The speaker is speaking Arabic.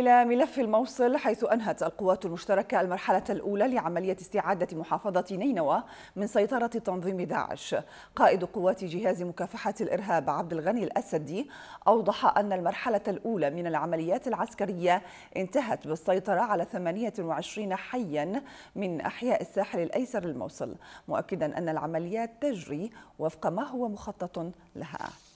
إلى ملف الموصل حيث أنهت القوات المشتركة المرحلة الأولى لعملية استعادة محافظة نينوى من سيطرة تنظيم داعش قائد قوات جهاز مكافحة الإرهاب عبد الغني الأسدي أوضح أن المرحلة الأولى من العمليات العسكرية انتهت بالسيطرة على 28 حيا من أحياء الساحل الأيسر للموصل مؤكدا أن العمليات تجري وفق ما هو مخطط لها